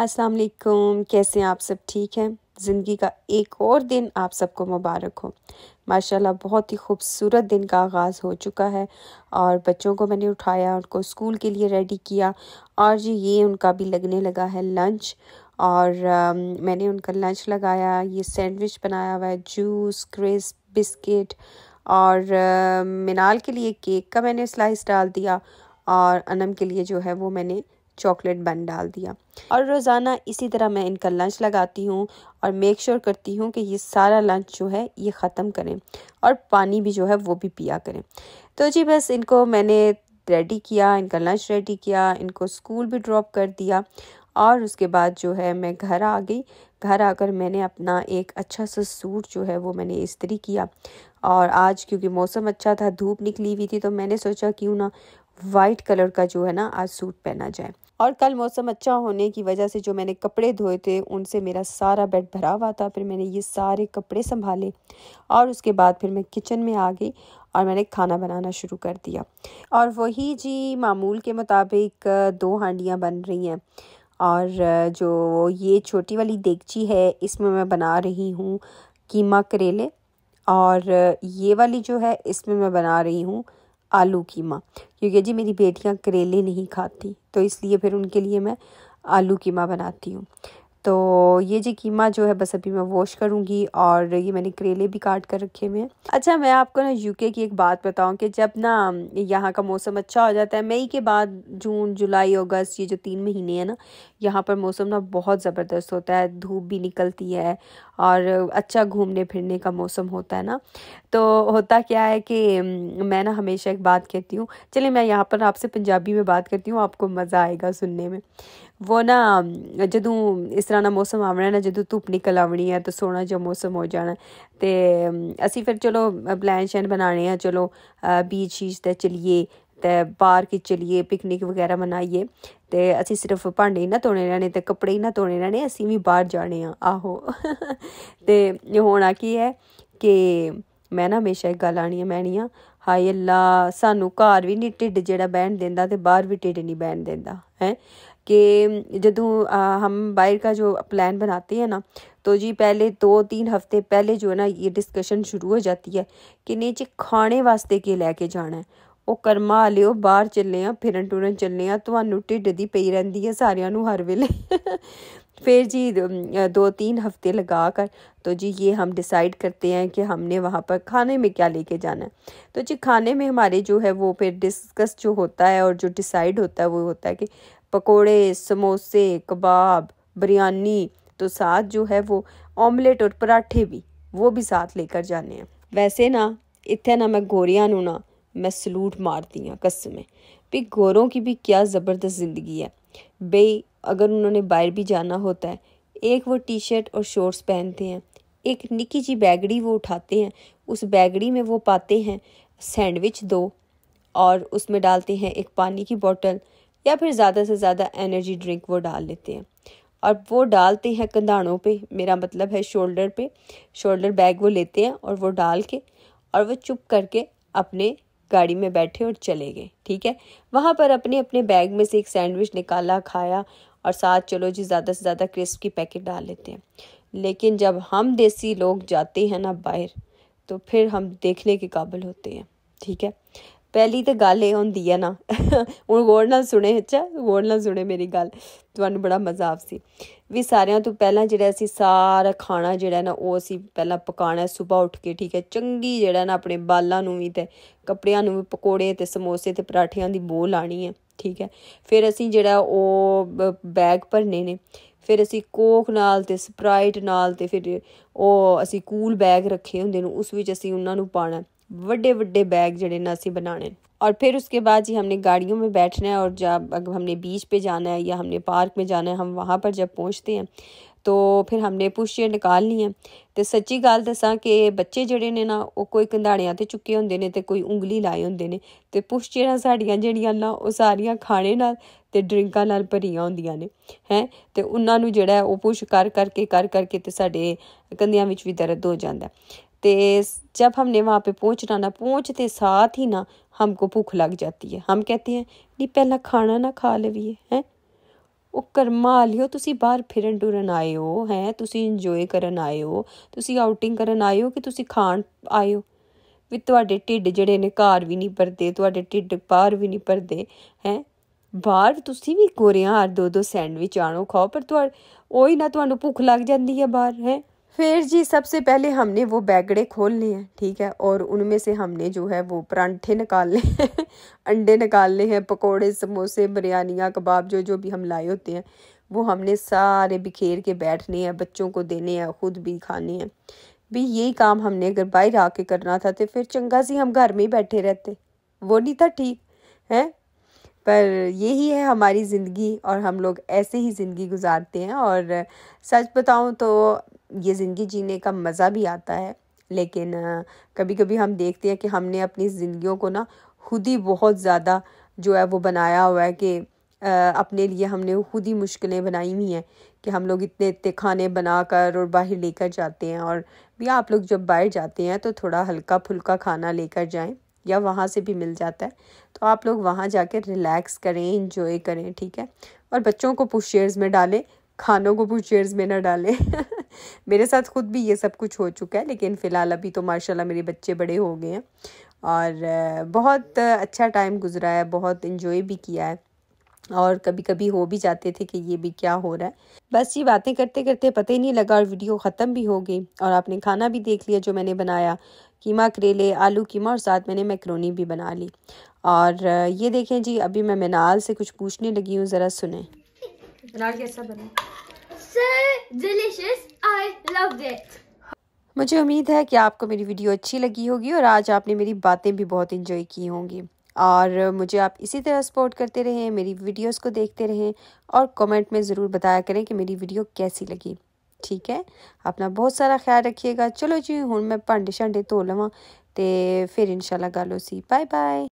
अस्सलाम वालेकुम कैसे हैं आप सब ठीक हैं ज़िंदगी का एक और दिन आप सबको मुबारक हो माशाल्लाह बहुत ही खूबसूरत दिन का आगाज़ हो चुका है और बच्चों को मैंने उठाया उनको स्कूल के लिए रेडी किया और जी ये उनका भी लगने लगा है लंच और आ, मैंने उनका लंच लगाया ये सैंडविच बनाया हुआ है जूस क्रिस्प बिस्किट और आ, मिनाल के लिए केक का मैंने स्लाइस डाल दिया और अनम के लिए जो है वो मैंने चॉकलेट बन डाल दिया और रोज़ाना इसी तरह मैं इनका लंच लगाती हूँ और मेक श्योर करती हूँ कि ये सारा लंच जो है ये ख़त्म करें और पानी भी जो है वो भी पिया करें तो जी बस इनको मैंने रेडी किया इनका लंच रेडी किया इनको स्कूल भी ड्रॉप कर दिया और उसके बाद जो है मैं घर आ गई घर आकर मैंने अपना एक अच्छा सा सूट जो है वो मैंने इस्त्री किया और आज क्योंकि मौसम अच्छा था धूप निकली हुई थी तो मैंने सोचा क्यों ना वाइट कलर का जो है ना आज सूट पहना जाए और कल मौसम अच्छा होने की वजह से जो मैंने कपड़े धोए थे उनसे मेरा सारा बेड भरा हुआ था फिर मैंने ये सारे कपड़े संभाले और उसके बाद फिर मैं किचन में आ गई और मैंने खाना बनाना शुरू कर दिया और वही जी मामूल के मुताबिक दो हांडियाँ बन रही हैं और जो ये छोटी वाली देगची है इसमें मैं बना रही हूँ कीमा करेले और ये वाली जो है इसमें मैं बना रही हूँ आलू कीमा क्योंकि जी मेरी बेटियां करेले नहीं खाती तो इसलिए फिर उनके लिए मैं आलू कीमा बनाती हूँ तो ये जी कीमा जो है बस अभी मैं वॉश करूँगी और ये मैंने करेले भी काट कर रखे हुए हैं अच्छा मैं आपको ना यूके की एक बात बताऊँ कि जब ना यहाँ का मौसम अच्छा हो जाता है मई के बाद जून जुलाई अगस्त ये जो तीन महीने हैं ना यहाँ पर मौसम ना बहुत ज़बरदस्त होता है धूप भी निकलती है और अच्छा घूमने फिरने का मौसम होता है ना तो होता क्या है कि मैं ना हमेशा एक बात कहती हूँ चलिए मैं यहाँ पर आपसे पंजाबी में बात करती हूँ आपको मज़ा आएगा सुनने में ਵੋ ਨਾ ਜਦੋਂ ਇਸ ਤਰ੍ਹਾਂ ਦਾ ਮੌਸਮ ਆਵਣਾ ਨਾ ਜਦੋਂ ਧੁੱਪ ਨਿਕਲ ਆਵਣੀ ਹੈ ਤਾਂ ਸੋਹਣਾ ਜਿਹਾ ਮੌਸਮ ਹੋ ਜਾਣਾ ਤੇ ਅਸੀਂ ਫਿਰ ਚਲੋ ਪਲਾਨ ਸ਼ੈਨ ਬਣਾਣੇ ਆ ਚਲੋ ਬੀਚ ਚੀਜ ਤੇ ਚਲੀਏ ਤੇ ਪਾਰਕ ਕਿ ਚਲੀਏ ਪਿਕਨਿਕ ਵਗੈਰਾ ਮਨਾਈਏ ਤੇ ਅਸੀਂ ਸਿਰਫ ਭਾਂਡੇ ਨਾ ਧੋਣੇ ਰਹਿਣੇ ਤੇ ਕੱਪੜੇ ਨਾ ਧੋਣੇ ਰਹਿਣੇ ਅਸੀਂ ਵੀ ਬਾਹਰ ਜਾਣੇ ਆ ਆਹੋ ਤੇ ਹੋਣਾ ਕੀ ਹੈ ਕਿ ਮੈਂ ਨਾ ਹਮੇਸ਼ਾ ਇੱਕ ਗੱਲ ਆਣੀ ਹੈ ਮੈਂ ਨਹੀਂ ਆ ਹਾਏ ਅੱਲਾ ਸਾਨੂੰ ਘਰ ਵੀ ਨਹੀਂ ਢਿੱਡ ਜਿਹੜਾ ਬਹਿਣ ਦਿੰਦਾ ਤੇ ਬਾਹਰ ਵੀ ਢਿੱਡ ਨਹੀਂ ਬਹਿਣ ਦਿੰਦਾ ਹੈ ਕਿ ਜਦੋਂ ਹਮ ਬਾਹਰ ਦਾ ਜੋ ਪਲਾਨ ਬਣਾਤੇ हैं ਨਾ ਤੋ ਜੀ ਪਹਿਲੇ 2-3 ਹਫਤੇ ਪਹਿਲੇ ਜੋ है ਨਾ ਇਹ ਡਿਸਕਸ਼ਨ ਸ਼ੁਰੂ ਹੋ ਜਾਂਦੀ ਹੈ कि ਚ ਖਾਣੇ ਵਾਸਤੇ ਕੀ ਲੈ ਕੇ ਜਾਣਾ ਉਹ ਕਰਮਾ ਲਿਓ ਬਾਹਰ ਚੱਲੇ ਆ ਫਿਰਨ ਟੁਰਨ ਚੱਲੇ ਆ ਤੁਹਾਨੂੰ ਢਿੱਡ ਦੀ ਪਈ ਰਹਿੰਦੀ ਹੈ ਸਾਰਿਆਂ ਨੂੰ ਹਰ ਵੇਲੇ फिर जी दो तीन हफ्ते लगा कर तो जी ये हम डिसाइड करते हैं कि हमने वहाँ पर खाने में क्या लेके जाना है तो जी खाने में हमारे जो है वो फिर डिस्कस जो होता है और जो डिसाइड होता है वो होता है कि पकोड़े समोसे कबाब बिरयानी तो साथ जो है वो ऑमलेट और पराठे भी वो भी साथ लेकर जाने हैं वैसे ना इतने ना मैं गोरियाँ ना मैं सलूट मारती हाँ कस्में भी गोरों की भी क्या ज़बरदस्त ज़िंदगी है भाई अगर उन्होंने बाहर भी जाना होता है एक वो टी शर्ट और शॉर्ट्स पहनते हैं एक निकी जी बैगड़ी वो उठाते हैं उस बैगड़ी में वो पाते हैं सैंडविच दो और उसमें डालते हैं एक पानी की बोतल या फिर ज़्यादा से ज़्यादा एनर्जी ड्रिंक वो डाल लेते हैं और वो डालते हैं कंधाड़ों पे मेरा मतलब है शोल्डर पे शोल्डर बैग वो लेते हैं और वो डाल के और वो चुप करके अपने गाड़ी में बैठे और चले गए ठीक है वहाँ पर अपने अपने बैग में से एक सैंडविच निकाला खाया और साथ चलो जी ज़्यादा से ज़्यादा क्रिस्प की पैकेट डाल लेते हैं लेकिन जब हम देसी लोग जाते हैं ना बाहर तो फिर हम देखने के काबिल होते हैं ठीक है पहली तो गल ये होंगी है ना हूँ गोड़ ना सुने ਅੱਛਾ गोड़ ना सुने मेरी गल ਤੁਹਾਨੂੰ ਬੜਾ ਮਜ਼ਾ ਸੀ ਵੀ ਸਾਰਿਆਂ ਤੋਂ ਪਹਿਲਾਂ ਜਿਹੜਾ ਅਸੀਂ ਸਾਰਾ ਖਾਣਾ ਜਿਹੜਾ ਨਾ ਉਹ ਅਸੀਂ ਪਹਿਲਾਂ ਪਕਾਣਾ ਸਵੇਰ ਉੱਠ ਕੇ ਠੀਕ ਹੈ ਚੰਗੀ ਜਿਹੜਾ ਨਾ ਆਪਣੇ ਬਾਲਾਂ ਨੂੰ ਵੀ ਤੇ ਕੱਪੜਿਆਂ ਨੂੰ ਵੀ ਪਕੌੜੇ ਤੇ ਸਮੋਸੇ ਤੇ ਪਰਾਠਿਆਂ ਦੀ ਬੋਲ ਆਣੀ ਹੈ ਠੀਕ ਹੈ ਫਿਰ ਅਸੀਂ ਜਿਹੜਾ ਉਹ ਬੈਗ ਭਰਨੇ ਨੇ ਫਿਰ ਅਸੀਂ ਕੋਕ ਨਾਲ ਤੇ ਸਪਰਾਈਟ ਨਾਲ ਤੇ ਫਿਰ ਉਹ ਅਸੀਂ ਕੂਲ ਬੈਗ ਰੱਖੇ ਹੁੰਦੇ ਨੇ ਉਸ ਵਿੱਚ ਅਸੀਂ ਉਹਨਾਂ ਨੂੰ ਪਾਣਾ ਵੱਡੇ ਵੱਡੇ ਬੈਗ ਜਿਹੜੇ ਨਾ ਅਸੀਂ ਬਣਾਣੇ और फिर उसके बाद जी हमने गाड़ियों में बैठना है और जब हमने बीच पे जाना है या हमने पार्क में जाना है हम वहाँ पर जब पहुँचते हैं ਤੋ ਫਿਰ ਹਮਨੇ ਪੁਸ਼ੇ ਨਿਕਾਲਨੀ ਹੈ ਤੇ ਸੱਚੀ ਗੱਲ ਦੱਸਾਂ ਕਿ ਬੱਚੇ ਜਿਹੜੇ ਨੇ ਨਾ ਉਹ ਕੋਈ ਕੰਧਾੜਿਆਂ ਤੇ ਚੁੱਕੇ ਹੁੰਦੇ ਨੇ ਤੇ ਕੋਈ ਉਂਗਲੀ ਲਾਏ ਹੁੰਦੇ ਨੇ ਤੇ ਪੁਸ਼ਚੇਰਾਂ ਸਾਡੀਆਂ ਜਿਹੜੀਆਂ ਨਾ ਉਹ ਸਾਰੀਆਂ ਖਾਣੇ ਨਾਲ ਤੇ ਡਰਿੰਕਾਂ ਨਾਲ ਭਰੀਆਂ ਹੁੰਦੀਆਂ ਨੇ ਹੈ ਤੇ ਉਹਨਾਂ ਨੂੰ ਜਿਹੜਾ ਉਹ ਪੁਸ਼ ਕਰ ਕਰਕੇ ਕਰ ਕਰਕੇ ਤੇ ਸਾਡੇ ਕੰਧਿਆਂ ਵਿੱਚ ਵੀ ਦਰਦ ਹੋ ਜਾਂਦਾ ਤੇ जब ਹਮਨੇ वहाँ ਪੇ ਪਹੁੰਚਣਾ ਨਾ ਪਹੁੰਚਤੇ ਸਾਥ ਹੀ ਨਾ ਹਮਕੋ ਭੁੱਖ ਲੱਗ ਜਾਂਦੀ ਹੈ ਹਮ ਕਹਤੇ ਹੈ ਨੀ ਪਹਿਲਾ ਖਾਣਾ ਨਾ ਖਾ ਲਵੀਏ ਹੈ ਉਹ ਕਰਮਾ ਲਿਓ ਤੁਸੀਂ ਬਾਹਰ ਫਿਰਨ ਟੁਰਨ ਆਏ ਹੋ ਹੈ ਤੁਸੀਂ ਇੰਜੋਏ ਕਰਨ ਆਏ ਹੋ ਤੁਸੀਂ ਆਊਟਿੰਗ ਕਰਨ ਆਏ ਹੋ ਕਿ ਤੁਸੀਂ ਖਾਣ ਆਏ ਹੋ ਵੀ ਤੁਹਾਡੇ ਢਿੱਡ ਜਿਹੜੇ ਨੇ ਘਰ ਵੀ ਨਹੀਂ ਪਰਦੇ ਤੁਹਾਡੇ ਢਿੱਡ ਬਾਹਰ ਵੀ ਨਹੀਂ ਪਰਦੇ ਹੈ ਬਾਹਰ ਤੁਸੀਂ ਵੀ ਕੋਰੀਆਂ ਆਰ ਦੋ ਦੋ ਸੈਂਡਵਿਚ ਆਣੋ ਖਾਓ ਪਰ ਉਹ ਉਹੀ ਨਾ ਤੁਹਾਨੂੰ ਭੁੱਖ ਲੱਗ ਜਾਂਦੀ ਹੈ ਬਾਹਰ ਹੈ फिर जी सबसे पहले हमने वो बैगड़े खोलने हैं ठीक है और उनमें से हमने जो है वो परांठे निकालने हैं अंडे निकालने हैं पकोड़े समोसे बिरयानियाँ कबाब जो जो भी हम लाए होते हैं वो हमने सारे बिखेर के बैठने हैं बच्चों को देने हैं खुद भी खाने हैं भी यही काम हमने अगर बाहर आके करना था तो फिर चंगा सी हम घर में ही बैठे रहते वो नहीं था ठीक है पर यही है हमारी ज़िंदगी और हम लोग ऐसे ही ज़िंदगी गुजारते हैं और सच बताऊँ तो ये ज़िंदगी जीने का मज़ा भी आता है लेकिन कभी कभी हम देखते हैं कि हमने अपनी ज़िंदगी को ना खुद ही बहुत ज़्यादा जो है वो बनाया हुआ है कि अपने लिए हमने खुद ही मुश्किलें बनाई हुई हैं कि हम लोग इतने इतने खाने बना कर और बाहर लेकर जाते हैं और भैया आप लोग जब बाहर जाते हैं तो थोड़ा हल्का फुल्का खाना लेकर जाएं या वहाँ से भी मिल जाता है तो आप लोग वहाँ कर रिलैक्स करें इंजॉय करें ठीक है और बच्चों को पुशेयर्स में डालें खानों को पुशेयर्स में ना डालें मेरे साथ खुद भी ये सब कुछ हो चुका है लेकिन फ़िलहाल अभी तो माशाल्लाह मेरे बच्चे बड़े हो गए हैं और बहुत अच्छा टाइम गुजरा है बहुत इन्जॉय भी किया है और कभी कभी हो भी जाते थे कि ये भी क्या हो रहा है बस ये बातें करते करते पता ही नहीं लगा और वीडियो ख़त्म भी हो गई और आपने खाना भी देख लिया जो मैंने बनाया कीमा करेले आलू कीमा और साथ मैंने मैक्रोनी भी बना ली और ये देखें जी अभी मैं मिनाल से कुछ पूछने लगी हूँ ज़रा सुने मिनाल कैसा बना so delicious. I loved it. मुझे उम्मीद है कि आपको मेरी वीडियो अच्छी लगी होगी और आज आपने मेरी बातें भी बहुत इन्जॉय की होंगी और मुझे आप इसी तरह सपोर्ट करते रहें मेरी वीडियोस को देखते रहें और कमेंट में ज़रूर बताया करें कि मेरी वीडियो कैसी लगी ठीक है अपना बहुत सारा ख्याल रखिएगा चलो जी हूँ मैं भांडे शांडे धो लवा तो फिर शाला गल उसी बाय बाय